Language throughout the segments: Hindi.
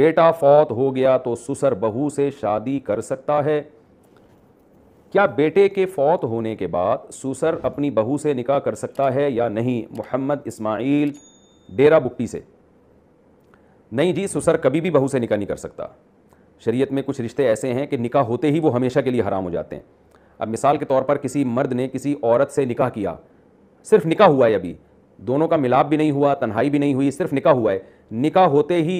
बेटा फौत हो गया तो सुसर बहू से शादी कर सकता है क्या बेटे के फौत होने के बाद सुसर अपनी बहू से निकाह कर सकता है या नहीं मोहम्मद इस्माइल डेरा बुट्टी से नहीं जी सुसर कभी भी बहू से निकाह नहीं कर सकता शरीयत में कुछ रिश्ते ऐसे हैं कि निकाह होते ही वो हमेशा के लिए हराम हो जाते हैं अब मिसाल के तौर पर किसी मर्द ने किसी औरत से निकाह किया सिर्फ निकाह हुआ है अभी दोनों का मिलाप भी नहीं हुआ तन्हाई भी नहीं हुई सिर्फ निकाह हुआ है निकाह होते ही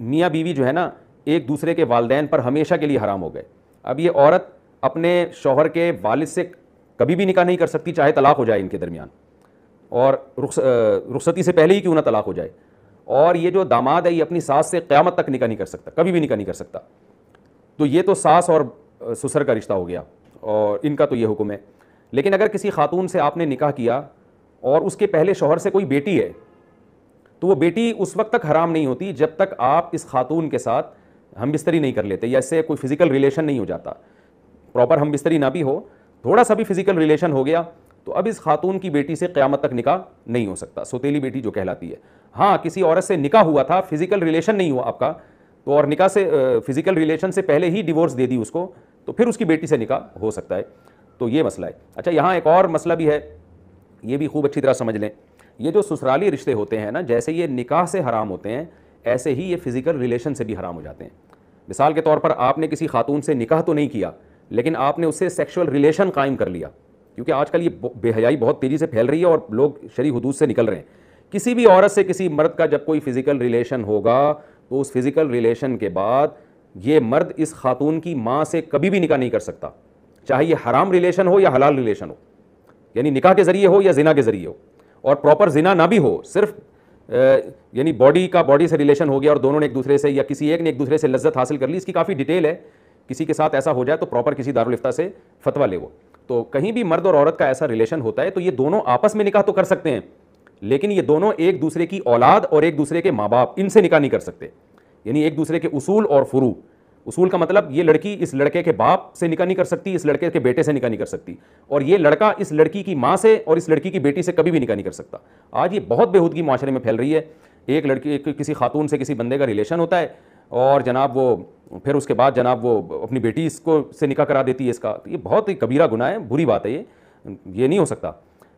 मियाँ बीवी जो है ना एक दूसरे के वालदेन पर हमेशा के लिए हराम हो गए अब ये औरत अपने शोहर के वालिद से कभी भी निकाह नहीं कर सकती चाहे तलाक हो जाए इनके दरमियान और रुख रुखसती से पहले ही क्यों ना तलाक हो जाए और ये जो दामाद है ये अपनी सास से क़्यामत तक निकाह नहीं कर सकता कभी भी निकाह नहीं कर सकता तो ये तो सास और ससुर का रिश्ता हो गया और इनका तो ये हुक्म है लेकिन अगर किसी खातून से आपने निकाह किया और उसके पहले शोहर से कोई बेटी है तो वो बेटी उस वक्त तक हराम नहीं होती जब तक आप इस खातून के साथ हम बिस्तरी नहीं कर लेते या इससे कोई फिजिकल रिलेशन नहीं हो जाता प्रॉपर हम बिस्तरी ना भी हो थोड़ा सा भी फिजिकल रिलेशन हो गया तो अब इस खातून की बेटी से क़्यामत तक निकाह नहीं हो सकता सोतीली बेटी जो कहलाती है हाँ किसी औरत से निकाह हुआ था फिजिकल रिलेशन नहीं हुआ आपका तो और निकाह से फिजिकल रिलेशन से पहले ही डिवोर्स दे दी उसको तो फिर उसकी बेटी से निकाह हो सकता है तो ये मसला है अच्छा यहाँ एक और मसला भी है ये भी खूब अच्छी तरह समझ लें ये जो ससुराली रिश्ते होते हैं ना जैसे ये निकाह से हराम होते हैं ऐसे ही ये फ़िज़िकल रिलेशन से भी हराम हो जाते हैं मिसाल के तौर पर आपने किसी खातून से निकाह तो नहीं किया लेकिन आपने उससे सेक्शुअल रिलेशन कायम कर लिया क्योंकि आजकल ये बेहयाई बहुत तेज़ी से फैल रही है और लोग शरी हदूद से निकल रहे हैं किसी भी औरत से किसी मर्द का जब कोई फ़िज़िकल रिलेशन होगा तो उस फ़िज़िकल रिलेशन के बाद ये मर्द इस खातून की माँ से कभी भी निकाह नहीं कर सकता चाहे ये हराम रिलेशन हो या हलाल रिलेशन हो यानी निकाह के ज़रिए हो या जिना के ज़रिए हो और प्रॉपर जिना ना भी हो सिर्फ यानी बॉडी का बॉडी से रिलेशन हो गया और दोनों ने एक दूसरे से या किसी एक ने एक दूसरे से लज्जत हासिल कर ली इसकी काफ़ी डिटेल है किसी के साथ ऐसा हो जाए तो प्रॉपर किसी दारुलिफ्ता से फतवा ले वो तो कहीं भी मर्द और औरत का ऐसा रिलेशन होता है तो ये दोनों आपस में निकाह तो कर सकते हैं लेकिन ये दोनों एक दूसरे की औलाद और एक दूसरे के माँ बाप इनसे निकाह नहीं कर सकते यानी एक दूसरे के उसूल और फुरू उसूल का मतलब ये लड़की इस लड़के के बाप से निकाह नहीं कर सकती इस लड़के के बेटे से निकाह नहीं कर सकती और ये लड़का इस लड़की की माँ से और इस लड़की की बेटी से कभी भी निकाह नहीं कर सकता आज ये बहुत बेहूदगी माशरे में फैल रही है एक लड़की एक किसी खातून से किसी बंदे का रिलेशन होता है और जनाब वो फिर उसके बाद जनाब वो अपनी बेटी इसको से निकाह करा देती है इसका तो ये बहुत ही कबीरा गुना है बुरी बात है ये ये नहीं हो सकता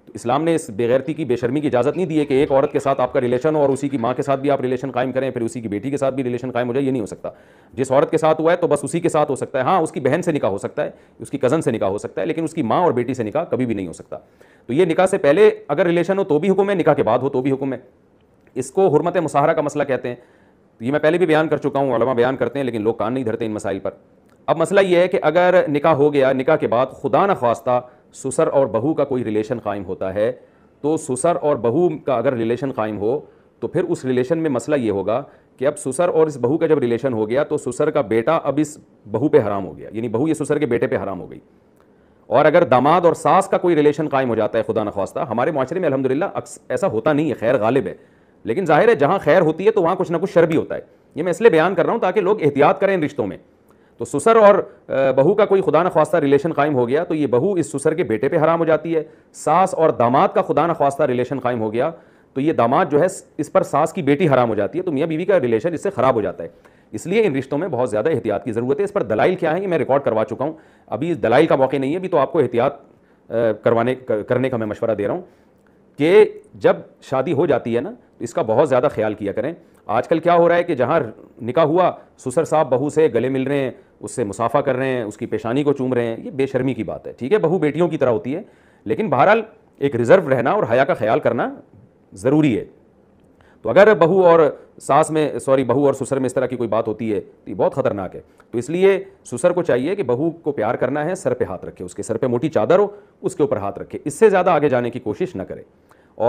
तो इस्लाम ने इस बेगैरती की बेशर्मी की इजाज़त नहीं दी है कि एक औरत के साथ आपका रिलेशन हो और उसी की माँ के साथ भी आप रिलेशन कायम करें फिर उसी की बेटी के साथ भी रिलेशन कायम हो जाए ये नहीं हो सकता जिस औरत के साथ हुआ है तो बस उसी के साथ हो सकता है हाँ उसकी बहन से निकाह हो सकता है उसकी कज़न से निकाह हो सकता है लेकिन उसकी माँ और बेटी से निकाह कभी भी नहीं हो सकता तो ये निकाह से पहले अगर रिलेशन हो तो भी हुक्म है निकाह के बाद हो तो भी हुक्म है इसको हरमत मुसाहरा का मसला कहते हैं ये मैं पहले भी बयान कर चुका हूँ बयान करते हैं लेकिन लोग कान नहीं धरते इन मसाइल पर अब मसला ये है कि अगर निकाह हो गया निकाह के बाद खुदा न खास्ता सुसर और बहू का कोई रिलेशन कायम होता है तो सुसर और बहू का अगर रिलेशन कायम हो तो फिर उस रिलेशन में मसला ये होगा कि अब सुसर और इस बहू का जब रिलेशन हो गया तो सुसर का बेटा अब इस बहू पे हराम हो गया यानी बहू ये सुसर के बेटे पे हराम हो गई और अगर दामाद और सास का कोई रिलेशन कायम हो जाता है खुदा नखास्ता हमारे माशरे में अलहमदिल्ला ऐसा होता नहीं है खैर गालिब है लेकिन जाहिर है जहाँ खैर होती है तो वहाँ कुछ ना कुछ शर भी होता है ये मैं इसलिए बयान कर रहा हूँ ताकि लोग एहतियात करें इन रिश्तों में तो सुसर और बहू का कोई खुदा न खास्ता रिलेशन कायम हो गया तो ये बहू इस सुसर के बेटे पे हराम हो जाती है सास और दामाद का खुदा न खास्ता रिलेशन कायम हो गया तो ये दामाद जो है इस पर सास की बेटी हराम हो जाती है तो मियाँ बीवी का रिलेशन इससे ख़राब हो जाता है इसलिए इन रिश्तों में बहुत ज़्यादा एहतियात की ज़रूरत है इस पर दलाइल क्या है ये मैं रिकॉर्ड करवा चुका हूँ अभी इस दलाइल का मौके नहीं है अभी तो आपको एहतियात करवाने करने का मैं मशवरा दे रहा हूँ कि जब शादी हो जाती है ना तो इसका बहुत ज़्यादा ख्याल किया करें आजकल क्या हो रहा है कि जहाँ निका हुआ सुसर साहब बहू से गले मिल रहे हैं उससे मुसाफा कर रहे हैं उसकी पेशानी को चूम रहे हैं ये बेशर्मी की बात है ठीक है बहू बेटियों की तरह होती है लेकिन बहरहाल एक रिजर्व रहना और हया का ख्याल करना ज़रूरी है तो अगर बहू और सास में सॉरी बहू और सुसर में इस तरह की कोई बात होती है तो ये बहुत खतरनाक है तो इसलिए सुसर को चाहिए कि बहू को प्यार करना है सर पे हाथ रखे उसके सर पे मोटी चादर हो उसके ऊपर हाथ रखे इससे ज़्यादा आगे जाने की कोशिश ना करें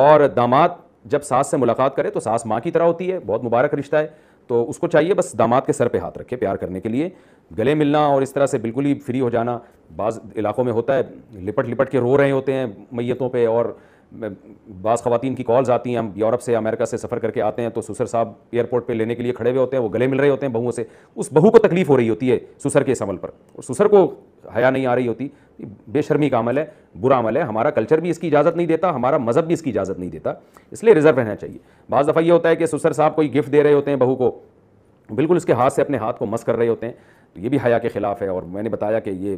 और दामाद जब सास से मुलाकात करे तो सास माँ की तरह होती है बहुत मुबारक रिश्ता है तो उसको चाहिए बस दामाद के सर पे हाथ रखे प्यार करने के लिए गले मिलना और इस तरह से बिल्कुल ही फ्री हो जाना बाज़ इलाक़ों में होता है लिपट लिपट के रो रहे होते हैं मैतों पे और बाज़ खवातीन की कॉल्स आती हैं हम यूरोप से अमेरिका से सफ़र करके आते हैं तो सुसर साहब एयरपोर्ट पे लेने के लिए खड़े हुए होते हैं वो गले मिल रहे होते हैं बहुओं से उस बहू को तकलीफ़ हो रही होती है सुसर के इस अमल पर और सुसर को हया नहीं आ रही होती बेशर्मी का अमल है बुरा अमल है हमारा कल्चर भी इसकी इजाज़त नहीं देता हमारा मज़हब भी इसकी इजाज़त नहीं देता इसलिए रिजर्व रहना चाहिए बाज़ दफ़ा ये होता है कि सुसर साहब कोई गिफ्ट दे रहे होते हैं बहू को बिल्कुल उसके हाथ से अपने हाथ को मस कर रहे होते हैं तो ये भी हया के ख़िलाफ़ है और मैंने बताया कि ये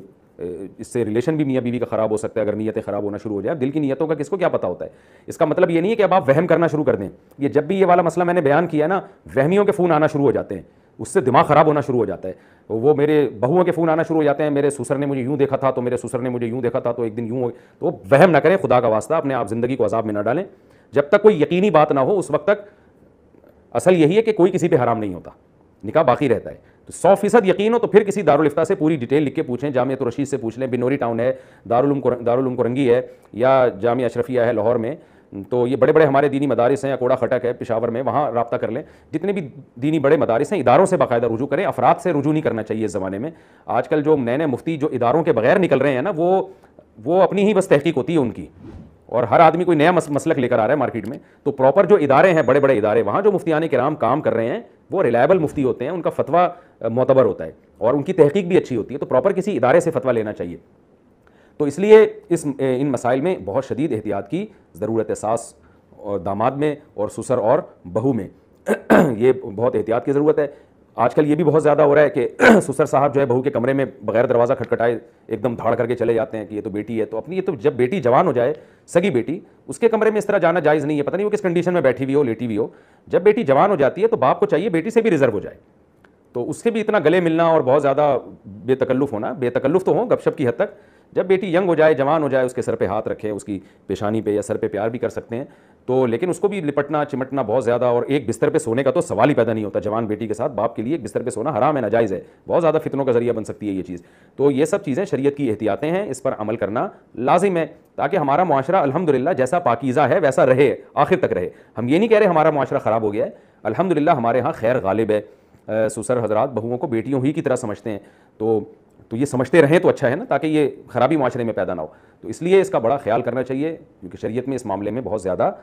इससे रिलेशन भी मियाँ बीवी का ख़राब हो सकता है अगर नीयतें ख़राब होना शुरू हो जाए दिल की नीयतों का किसको क्या पता होता है इसका मतलब ये नहीं है कि अब आप वहम करना शुरू कर दें ये जब भी ये वाला मसला मैंने बयान किया ना वहमियों के फ़ोन आना शुरू हो जाते हैं उससे दिमाग ख़राब होना शुरू हो जाता है वो मेरे बहुओं के फ़ोन आना शुरू हो जाते हैं मेरे ससुर ने मुझे यूँ देखा था तो मेरे ससुर ने मुझे यूँ देखा था तो एक दिन यूँ हो तो वहम ना करें खुदा का वास्ता अपने आप ज़िंदगी को अजाब में ना डालें जब तक कोई यकीनी बात ना हो उस वक्त तक असल यही है कि कोई किसी पर हराम नहीं होता निकाह बाकी रहता है तो सौ फीसद यकीन हो तो फिर किसी दारुलफ्ता से पूरी डिटेल लिख के पूछें जामिया तो रशीद से पूछ लें बिनोरी टाउन है दारुल दारुल कुरंगी है या जामिया अशरफिया है लाहौर में हम्म, तो ये बड़े बड़े हमारे दीनी मदारस हैं अकोड़ा खटक है पिशावर में वहाँ रबता कर लें जितने भी दीनी बड़े मदारस हैं इदारों से बाकायदा रुजू करें अफराद से रुजू नहीं करना चाहिए इस ज़माने में आजकल जो नए नए मुफ्ती जो इदारों के बगैर निकल रहे हैं ना वो वो अपनी ही बस तहकीक होती है उनकी और हर आदमी कोई नया मसलक लेकर आ रहा है मार्केट में तो प्रॉपर जो इदारे हैं बड़े बड़े इदारे वहाँ जो के राम काम कर रहे हैं वो रिलायबल मुफ्ती होते हैं उनका फतवा मोतबर होता है और उनकी तहकीक भी अच्छी होती है तो प्रॉपर किसी इदारे से फतवा लेना चाहिए तो इसलिए इस इन मसाइल में बहुत शदीद एहतियात की ज़रूरत है सास और दामाद में और सुसर और बहू में ये बहुत एहतियात की ज़रूरत है आजकल ये भी बहुत ज़्यादा हो रहा है कि सुसर साहब जो है बहू के कमरे में बगैर दरवाज़ा खटखटाए एकदम धाड़ करके चले जाते हैं कि ये तो बेटी है तो अपनी ये तो जब बेटी जवान हो जाए सगी बेटी उसके कमरे में इस तरह जाना जायज़ नहीं है पता नहीं वो किस कंडीशन में बैठी हुई हो लेटी हुई हो जब बेटी जवान हो जाती है तो बाप को चाहिए बेटी से भी रिजर्व हो जाए तो उससे भी इतना गले मिलना और बहुत ज़्यादा बेतकल्लुफ़ होना बेतकल्लुफ़ तो हों गपशप की हद तक जब बेटी यंग हो जाए जवान हो जाए उसके सर पे हाथ रखे उसकी पेशानी पे या सर पे प्यार भी कर सकते हैं तो लेकिन उसको भी लिपटना चिमटना बहुत ज़्यादा और एक बिस्तर पे सोने का तो सवाल ही पैदा नहीं होता जवान बेटी के साथ बाप के लिए एक बिस्तर पे सोना हराम है नाजायज़ है बहुत ज़्यादा फितनों का जरिया बन सकती है ये चीज़ तो ये सब चीज़ें शरीय की एहतियातें हैं इस पर अमल करना लाजिम है ताकि हमारा माशरा अलहमदिल्ला जैसा पाकिज़ा है वैसा रहे आखिर तक रहे हम ये नहीं कह रहे हमारा माशरा ख़राब हो गया है अलहमदिल्ला हमारे यहाँ खैर गालिब है सुसर हजरात बहुओं को बेटियों ही की तरह समझते हैं तो तो ये समझते रहें तो अच्छा है ना ताकि ये खराबी माशरे में पैदा ना हो तो इसलिए इसका बड़ा ख्याल करना चाहिए क्योंकि शरीयत में इस मामले में बहुत ज़्यादा